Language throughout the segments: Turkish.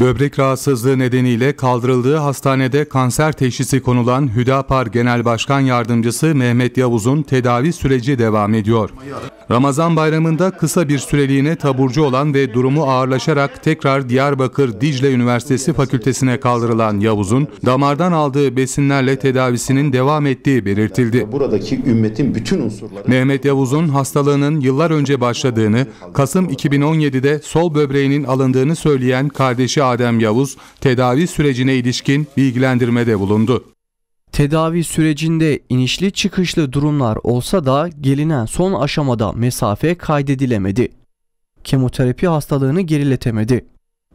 Böbrek rahatsızlığı nedeniyle kaldırıldığı hastanede kanser teşhisi konulan Hüdapar Genel Başkan Yardımcısı Mehmet Yavuz'un tedavi süreci devam ediyor. Ramazan bayramında kısa bir süreliğine taburcu olan ve durumu ağırlaşarak tekrar Diyarbakır Dicle Üniversitesi Fakültesine kaldırılan Yavuz'un damardan aldığı besinlerle tedavisinin devam ettiği belirtildi. Buradaki ümmetin bütün unsurları... Mehmet Yavuz'un hastalığının yıllar önce başladığını, Kasım 2017'de sol böbreğinin alındığını söyleyen kardeşi Adem Yavuz tedavi sürecine ilişkin bilgilendirmede bulundu. Tedavi sürecinde inişli çıkışlı durumlar olsa da gelinen son aşamada mesafe kaydedilemedi. Kemoterapi hastalığını geriletemedi.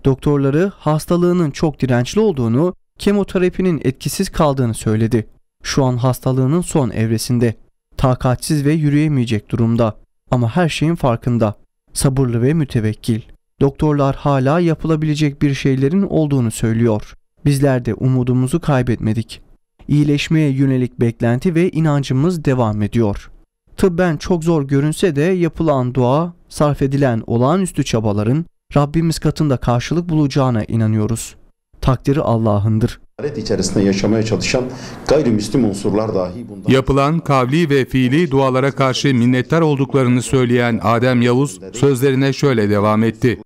Doktorları hastalığının çok dirençli olduğunu, kemoterapinin etkisiz kaldığını söyledi. Şu an hastalığının son evresinde. Takatsiz ve yürüyemeyecek durumda ama her şeyin farkında. Sabırlı ve mütevekkil. Doktorlar hala yapılabilecek bir şeylerin olduğunu söylüyor. Bizler de umudumuzu kaybetmedik. İyileşmeye yönelik beklenti ve inancımız devam ediyor. Tıbben çok zor görünse de yapılan dua, sarf edilen olağanüstü çabaların Rabbimiz katında karşılık bulacağına inanıyoruz. Takdiri Allah'ındır içerisinde yaşamaya çalışan gayrimüslim unsurlar dahi bundan... Yapılan kavli ve fiili dualara karşı minnettar olduklarını söyleyen Adem Yavuz sözlerine şöyle devam etti.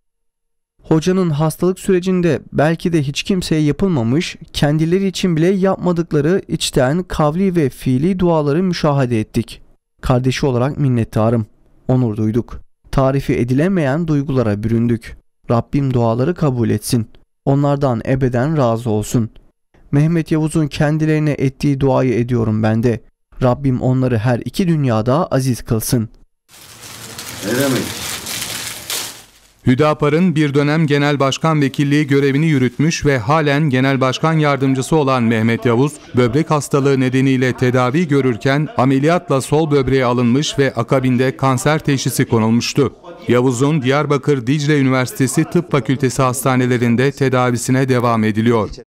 Hocanın hastalık sürecinde belki de hiç kimseye yapılmamış, kendileri için bile yapmadıkları içten kavli ve fiili duaları müşahede ettik. Kardeşi olarak minnettarım, onur duyduk. Tarifi edilemeyen duygulara büründük. Rabbim duaları kabul etsin. Onlardan ebeden razı olsun.'' Mehmet Yavuz'un kendilerine ettiği duayı ediyorum ben de. Rabbim onları her iki dünyada aziz kılsın. Ne demek? Hüdapar'ın bir dönem genel başkan vekilliği görevini yürütmüş ve halen genel başkan yardımcısı olan Mehmet Yavuz, böbrek hastalığı nedeniyle tedavi görürken ameliyatla sol böbreği alınmış ve akabinde kanser teşhisi konulmuştu. Yavuz'un Diyarbakır Dicle Üniversitesi Tıp Fakültesi hastanelerinde tedavisine devam ediliyor.